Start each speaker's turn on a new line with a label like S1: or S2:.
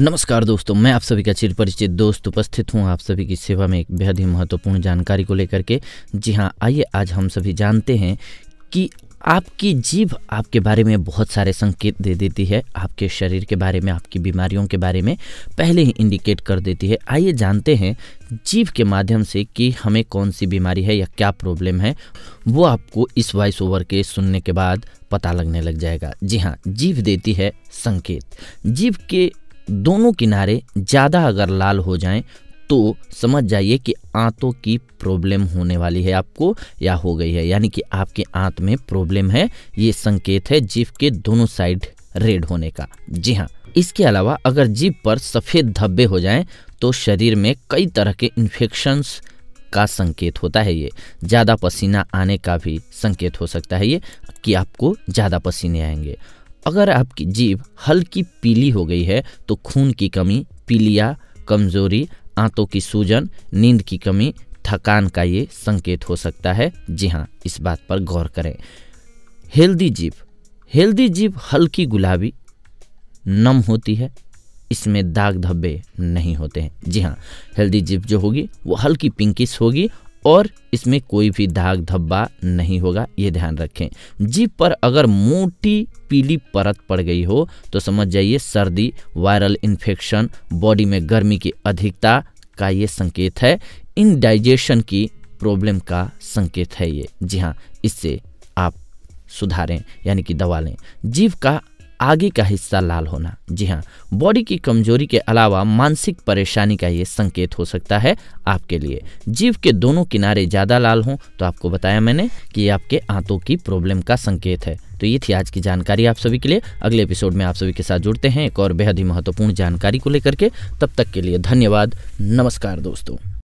S1: नमस्कार दोस्तों मैं आप सभी का चिर परिचित दोस्त उपस्थित हूँ आप सभी की सेवा में एक बेहद ही महत्वपूर्ण जानकारी को लेकर के जी हाँ आइए आज हम सभी जानते हैं कि आपकी जीभ आपके बारे में बहुत सारे संकेत दे देती है आपके शरीर के बारे में आपकी बीमारियों के बारे में पहले ही इंडिकेट कर देती है आइए जानते हैं जीव के माध्यम से कि हमें कौन सी बीमारी है या क्या प्रॉब्लम है वो आपको इस वॉइस ओवर के सुनने के बाद पता लगने लग जाएगा जी हाँ जीव देती है संकेत जीव के दोनों किनारे ज़्यादा अगर लाल हो जाएं तो समझ जाइए कि आंतों की प्रॉब्लम होने वाली है आपको या हो गई है यानी कि आपके आंत में प्रॉब्लम है ये संकेत है जीप के दोनों साइड रेड होने का जी हाँ इसके अलावा अगर जीभ पर सफ़ेद धब्बे हो जाएं तो शरीर में कई तरह के इन्फेक्शंस का संकेत होता है ये ज़्यादा पसीना आने का भी संकेत हो सकता है ये कि आपको ज़्यादा पसीने आएंगे अगर आपकी जीभ हल्की पीली हो गई है तो खून की कमी पीलिया कमजोरी आंतों की सूजन नींद की कमी थकान का ये संकेत हो सकता है जी हाँ इस बात पर गौर करें हेल्दी जीभ हेल्दी जीभ हल्की गुलाबी नम होती है इसमें दाग धब्बे नहीं होते हैं जी हाँ हेल्दी जीप जो होगी वो हल्की पिंकिश होगी और इसमें कोई भी दाग धब्बा नहीं होगा ये ध्यान रखें जीप पर अगर मोटी पीली परत पड़ गई हो तो समझ जाइए सर्दी वायरल इन्फेक्शन बॉडी में गर्मी की अधिकता का ये संकेत है इनडाइजेशन की प्रॉब्लम का संकेत है ये जी हाँ इससे आप सुधारें यानी कि दवा लें जीव का आगे का हिस्सा लाल होना जी हाँ बॉडी की कमजोरी के अलावा मानसिक परेशानी का ये संकेत हो सकता है आपके लिए जीव के दोनों किनारे ज़्यादा लाल हों तो आपको बताया मैंने कि ये आपके आंतों की प्रॉब्लम का संकेत है तो ये थी आज की जानकारी आप सभी के लिए अगले एपिसोड में आप सभी के साथ जुड़ते हैं एक और बेहद ही महत्वपूर्ण जानकारी को लेकर के तब तक के लिए धन्यवाद नमस्कार दोस्तों